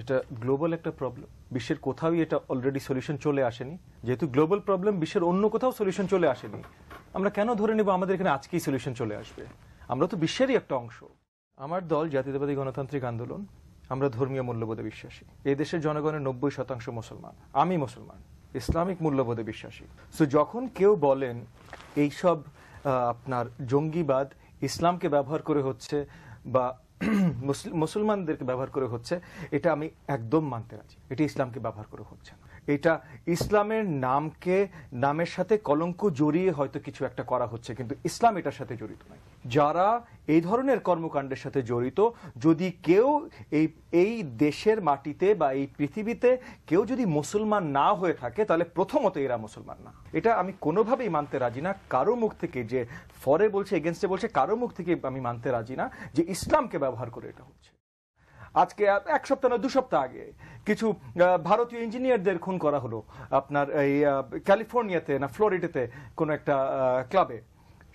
এটা গ্লোবাল একটা প্রবলেম বিশ্বের কোথাও এটা অলরেডি সলিউশন চলে আসেনি যেহেতু গ্লোবাল প্রবলেম বিশ্বের অন্য কোথাও সলিউশন চলে আসেনি আমরা কেন ধরে নেব আমাদের এখানে আজকেই সলিউশন চলে আসবে আমরা তো বিশ্বেরই একটা অংশ আমার দল জাতীয়তাবাদী গণতান্ত্রিক আন্দোলন আমরা ধর্মীয় মূল্যবোধে বিশ্বাসী এই দেশের জনগণের নব্বই শতাংশ মুসলমান আমি মুসলমান ইসলামিক মূল্যবোধে বিশ্বাসী সো যখন কেউ বলেন এইসব আপনার জঙ্গিবাদ ইসলামকে ব্যবহার করে হচ্ছে বা মুসলমানদেরকে ব্যবহার করে হচ্ছে এটা আমি একদম মানতে রাজি এটি ইসলামকে ব্যবহার করে হচ্ছে না এটা ইসলামের নামকে নামের সাথে কলঙ্ক জড়িয়ে হয়তো কিছু একটা করা হচ্ছে কিন্তু ইসলাম এটার সাথে জড়িত নয় যারা এই ধরনের কর্মকাণ্ডের সাথে জড়িত যদি কেউ এই এই দেশের মাটিতে বা এই পৃথিবীতে কেউ যদি মুসলমান না হয়ে থাকে তাহলে প্রথমত এরা মুসলমান না এটা আমি কোনোভাবেই মানতে রাজি না কারো মুখ থেকে যে ফরে বলছে এগেনস্টে বলছে কারো মুখ থেকে আমি মানতে রাজি না যে ইসলামকে ব্যবহার করে এটা হচ্ছে আজকে এক সপ্তাহ না দু সপ্তাহ আগে কিছু ভারতীয় ইঞ্জিনিয়ারদের খুন করা হলো আপনার এই ক্যালিফোর্নিয়াতে না ফ্লোরিডাতে কোনো একটা ক্লাবে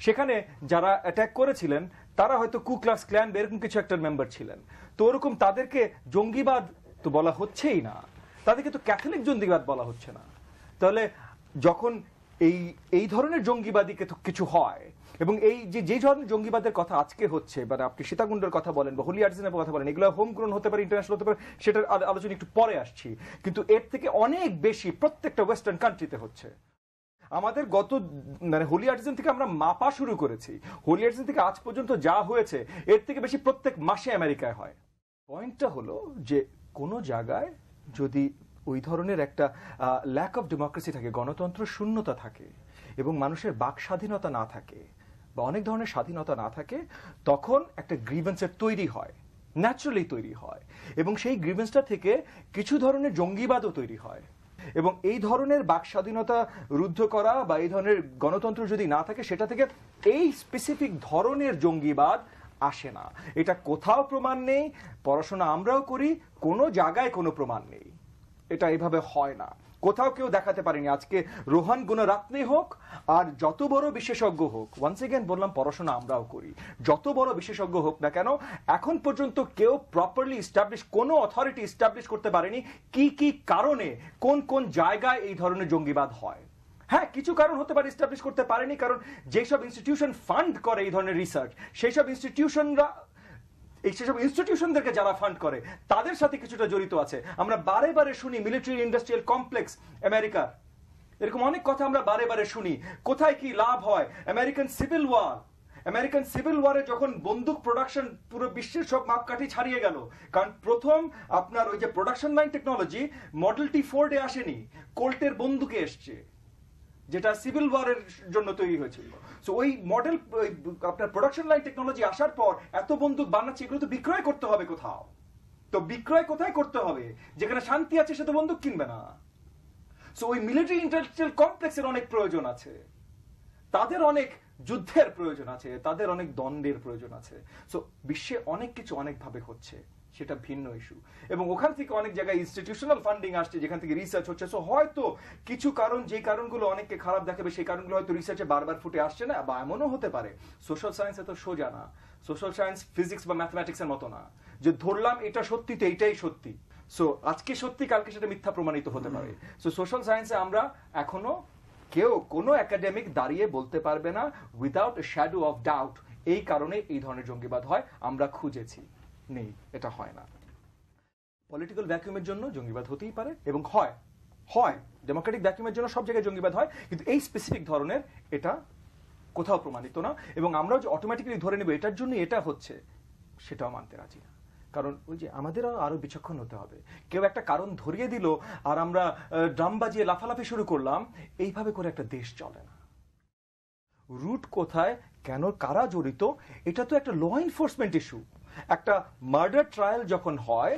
সেখানে যারা অ্যাট্যাক করেছিলেন তারা হয়তো কু ক্লাস ক্ল্যান এরকম কিছু একটা মেম্বার ছিলেন তো ওরকম তাদেরকে জঙ্গিবাদ তো বলা হচ্ছেই না তাদেরকে তো ক্যাথলিক জঙ্গিবাদ বলা হচ্ছে না তাহলে যখন এই এই ধরনের জঙ্গিবাদী কিছু হয় এবং এই যে যে ধরনের জঙ্গিবাদের কথা আজকে হচ্ছে মানে আপনি সীতাকুণ্ডের কথা বলেন বা হোলি আর্জেনের কথা বলেন এগুলো হোম গ্রোন হতে পারে ইন্টারন্যাশনাল হতে পারে সেটার আলোচনা একটু পরে আসছি কিন্তু এর থেকে অনেক বেশি প্রত্যেকটা ওয়েস্টার্ন কান্ট্রিতে হচ্ছে আমাদের গত মানে হোলি আর্টিজান থেকে আমরা মাপা শুরু করেছি হোলি আর্টিজান থেকে আজ পর্যন্ত যা হয়েছে এর থেকে বেশি প্রত্যেক মাসে আমেরিকায় হয় পয়েন্টটা হলো যে কোনো জায়গায় যদি ওই ধরনের একটা ল্যাক অফ ডেমোক্রেসি থাকে গণতন্ত্র শূন্যতা থাকে এবং মানুষের বাক স্বাধীনতা না থাকে বা অনেক ধরনের স্বাধীনতা না থাকে তখন একটা গ্রিভেন্সের তৈরি হয় ন্যাচুরালি তৈরি হয় এবং সেই গ্রিভেন্সটা থেকে কিছু ধরনের জঙ্গিবাদও তৈরি হয় এবং এই ধরনের বাক স্বাধীনতা রুদ্ধ করা বা এই ধরনের গণতন্ত্র যদি না থাকে সেটা থেকে এই স্পেসিফিক ধরনের জঙ্গিবাদ আসে না এটা কোথাও প্রমাণ নেই পড়াশোনা আমরাও করি কোনো জায়গায় কোনো প্রমাণ নেই এটা এভাবে হয় না কোথাও কেউ দেখাতে পারেনি আজকে রোহান গুণরাত্নে হোক আর যত বড় বিশেষজ্ঞ হোক ওয়ান্স এগেন বললাম পড়াশোনা আমরাও করি যত বড় বিশেষজ্ঞ হোক না কেন এখন পর্যন্ত কেউ প্রপারলি ইস্টাবলিশ কোনো অথরিটি ইস্টাবলিশ করতে পারেনি কি কি কারণে কোন কোন জায়গায় এই ধরনের জঙ্গিবাদ হয় হ্যাঁ কিছু কারণ হতে পারে ইস্টাবলিশ করতে পারেনি কারণ যেসব ইনস্টিটিউশন ফান্ড করে এই ধরনের রিসার্চ সেই সব ইনস্টিটিউশনরা এই সেসব ইনস্টিটিউশনদেরকে যারা ফান্ড করে তাদের সাথে কিছুটা জড়িত আছে আমরা বারে বারে শুনি মিলিটারি ইন্ডাস্ট্রিয়াল কমপ্লেক্স আমেরিকা এরকম অনেক কথা আমরা বারে বারে শুনি কোথায় কি লাভ হয় American civil war American civil ওয়ারে যখন বন্দুক প্রোডাকশন পুরো বিশ্বের সব মাপকাঠি ছাড়িয়ে গেল কারণ প্রথম আপনার ওই যে production line technology model T ফোর্ডে আসেনি কোল্টের বন্দুকে এসছে যেটা সিভিল ওয়ারের জন্য তৈরি হয়েছিল সো ওই মডেল আপনার প্রোডাকশন লাইন টেকনোলজি আসার পর এত বন্দুক বানাচ্ছে এগুলো তো বিক্রয় করতে হবে কোথাও তো বিক্রয় কোথায় করতে হবে যেখানে শান্তি আছে সে তো বন্দুক কিনবে না সো ওই মিলিটারি ইন্টারন্যাশনাল কমপ্লেক্সের অনেক প্রয়োজন আছে তাদের অনেক যুদ্ধের প্রয়োজন আছে তাদের অনেক দ্বন্দ্বের প্রয়োজন আছে সো বিশ্বে অনেক কিছু অনেকভাবে হচ্ছে সেটা ভিন্ন ইস্যু এবং ওখান থেকে অনেক জায়গায় ইনস্টিটিউশনাল ফান্ডিং আসছে যেখান থেকে রিসার্চ হচ্ছে সো হয়তো কিছু কারণ যে কারণগুলো অনেককে খারাপ দেখাবে সেই কারণগুলো হয়তো রিসার্চে বারবার ফুটে আসছে না বা এমনও হতে পারে সোশ্যাল সায়েন্স এত সোজা না সোশ্যাল সায়েন্স ফিজিক্স বা ম্যাথমেটিক্সের মতো না যে ধরলাম এটা সত্যি তো এইটাই সত্যি সো আজকে সত্যি কালকে সেটা মিথ্যা প্রমাণিত হতে পারে সো সোশ্যাল সায়েন্সে আমরা এখনো কেউ কোনো একাডেমিক দাঁড়িয়ে বলতে পারবে না উইদাউট শ্যাডো অফ ডাউট এই কারণে এই ধরনের জঙ্গিবাদ হয় আমরা খুঁজেছি নেই এটা হয় না পলিটিক্যাল ভ্যাকিউমের জন্য জঙ্গিবাদ হতেই পারে এবং হয় হয় ডেমোক্রেটিক ভ্যাকিউমের জন্য সব জায়গায় জঙ্গিবাদ হয় কিন্তু এই স্পেসিফিক ধরনের এটা কোথাও প্রমাণিত না এবং আমরা যে অটোমেটিক্যালি ধরে নেব এটার জন্য এটা হচ্ছে সেটাও মানতে রাজি না কারণ ওই যে আমাদেরও আরো বিচক্ষণ হতে হবে কেউ একটা কারণ ধরিয়ে দিল আর আমরা ড্রাম বাজিয়ে লাফালাফি শুরু করলাম এইভাবে করে একটা দেশ চলে না রুট কোথায় কেন কারা জড়িত এটা তো একটা ল এনফোর্সমেন্ট ইস্যু একটা মার্ডার ট্রায়াল যখন হয়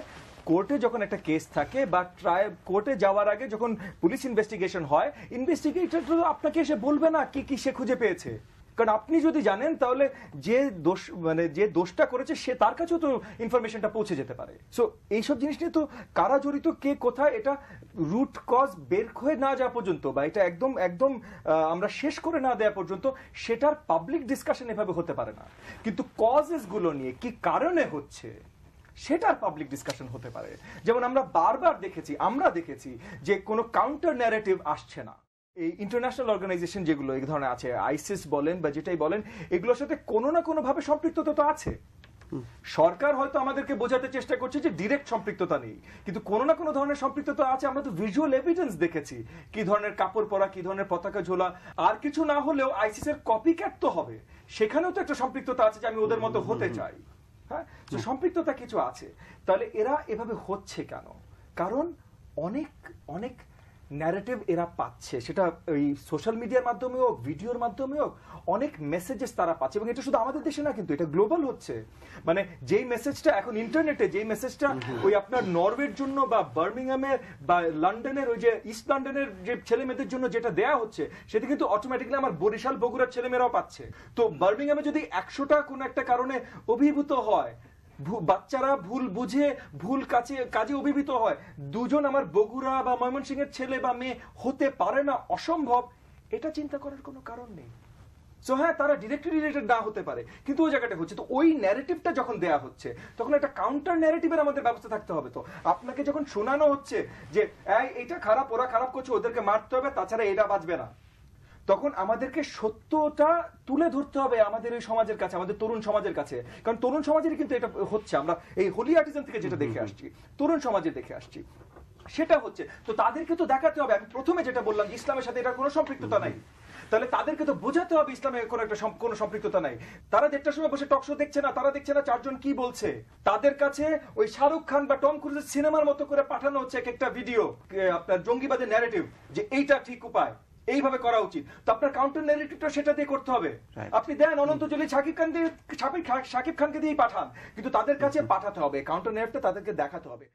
কোর্টে যখন একটা কেস থাকে বা ট্রায় কোর্টে যাওয়ার আগে যখন পুলিশ ইনভেস্টিগেশন হয় ইনভেস্টিগেটর আপনাকে এসে বলবে না কি কি সে খুঁজে পেয়েছে কারণ আপনি যদি জানেন তাহলে যে দোষ মানে যে দোষটা করেছে সে তার কাছেও তো ইনফরমেশনটা পৌঁছে যেতে পারে সো এইসব জিনিস নিয়ে তো কারা জড়িত কে কোথায় এটা রুট কজ বের হয়ে না যাওয়া পর্যন্ত বা এটা একদম একদম আমরা শেষ করে না দেওয়া পর্যন্ত সেটার পাবলিক ডিসকাশন এভাবে হতে পারে না কিন্তু কজেসগুলো নিয়ে কি কারণে হচ্ছে সেটার পাবলিক ডিসকাশন হতে পারে যেমন আমরা বারবার দেখেছি আমরা দেখেছি যে কোনো কাউন্টার ন্যারেটিভ আসছে না এই ইন্টারন্যাশনাল অর্গানাইজেশন যেগুলো এই ধরনের আছে আইসিস বলেন বা যেটাই বলেন এগুলোর সাথে কোনো না কোনোভাবে সম্পৃক্ততা তো আছে সরকার হয়তো আমাদেরকে বোঝাতে চেষ্টা করছে যে ডিরেক্ট সম্পৃক্ততা নেই কিন্তু কোনো না কোনো ধরনের সম্পৃক্ততা আছে আমরা তো ভিজুয়াল এভিডেন্স দেখেছি কি ধরনের কাপড় পরা কি ধরনের পতাকা ঝোলা আর কিছু না হলেও আইসিস এর কপি ক্যাট তো হবে সেখানেও তো একটা সম্পৃক্ততা আছে যে আমি ওদের মতো হতে চাই হ্যাঁ তো সম্পৃক্ততা কিছু আছে তাহলে এরা এভাবে হচ্ছে কেন কারণ অনেক অনেক ন্যারেটিভ এরা পাচ্ছে সেটা ওই সোশ্যাল মিডিয়ার মাধ্যমে হোক ভিডিওর মাধ্যমে হোক অনেক মেসেজেস তারা পাচ্ছে এবং এটা শুধু আমাদের দেশে না কিন্তু এটা গ্লোবাল হচ্ছে মানে যেই মেসেজটা এখন ইন্টারনেটে যেই মেসেজটা ওই আপনার নরওয়ের জন্য বা বার্মিংহামের বা লন্ডনের ওই যে ইস্ট লন্ডনের যে ছেলে মেয়েদের জন্য যেটা দেয়া হচ্ছে সেটা কিন্তু অটোমেটিকলি আমার বরিশাল বগুড়ার ছেলেমেয়েরাও পাচ্ছে তো বার্মিংহামে যদি একশোটা কোনো একটা কারণে অভিভূত হয় বাচ্চারা ভুল বুঝে ভুল কাজে কাজে অভিভূত হয় দুজন আমার বগুড়া বা ময়মনসিংহের ছেলে বা মেয়ে হতে পারে না অসম্ভব এটা চিন্তা করার কোনো কারণ নেই সো হ্যাঁ তারা ডিরেক্টলি রিলেটেড না হতে পারে কিন্তু ওই জায়গাটা হচ্ছে তো ওই ন্যারেটিভটা যখন দেয়া হচ্ছে তখন একটা কাউন্টার ন্যারেটিভের আমাদের ব্যবস্থা থাকতে হবে তো আপনাকে যখন শোনানো হচ্ছে যে এটা খারাপ ওরা খারাপ করছে ওদেরকে মারতে হবে তাছাড়া এটা বাঁচবে না তখন আমাদেরকে সত্যটা তুলে ধরতে হবে আমাদের এই সমাজের কাছে আমাদের তরুণ সমাজের কাছে কারণ তরুণ সমাজের কিন্তু এটা হচ্ছে আমরা এই হোলি আর্টিজান থেকে যেটা দেখে আসছি তরুণ সমাজে দেখে আসছি সেটা হচ্ছে তো তাদেরকে তো দেখাতে হবে আমি প্রথমে যেটা বললাম ইসলামের সাথে এটা কোনো সম্পৃক্ততা নাই তাহলে তাদেরকে তো বোঝাতে হবে ইসলামে কোনো একটা কোনো সম্পৃক্ততা নাই তারা দেড়টার সময় বসে টকশো দেখছে না তারা দেখছে না চারজন কি বলছে তাদের কাছে ওই শাহরুখ খান বা টম ক্রুজের সিনেমার মতো করে পাঠানো হচ্ছে এক একটা ভিডিও আপনার জঙ্গিবাদের ন্যারেটিভ যে এইটা ঠিক উপায় এইভাবে করা উচিত তো আপনার কাউন্টার ন্যারেটিভটা সেটা দিয়ে করতে হবে আপনি দেন অনন্ত জলি সাকিব খান দিয়ে সাকিব খানকে দিয়েই পাঠান কিন্তু তাদের কাছে আচ্ছা। পাঠাতে হবে কাউন্টার ন্যারেটিভটা তাদেরকে দেখাতে হবে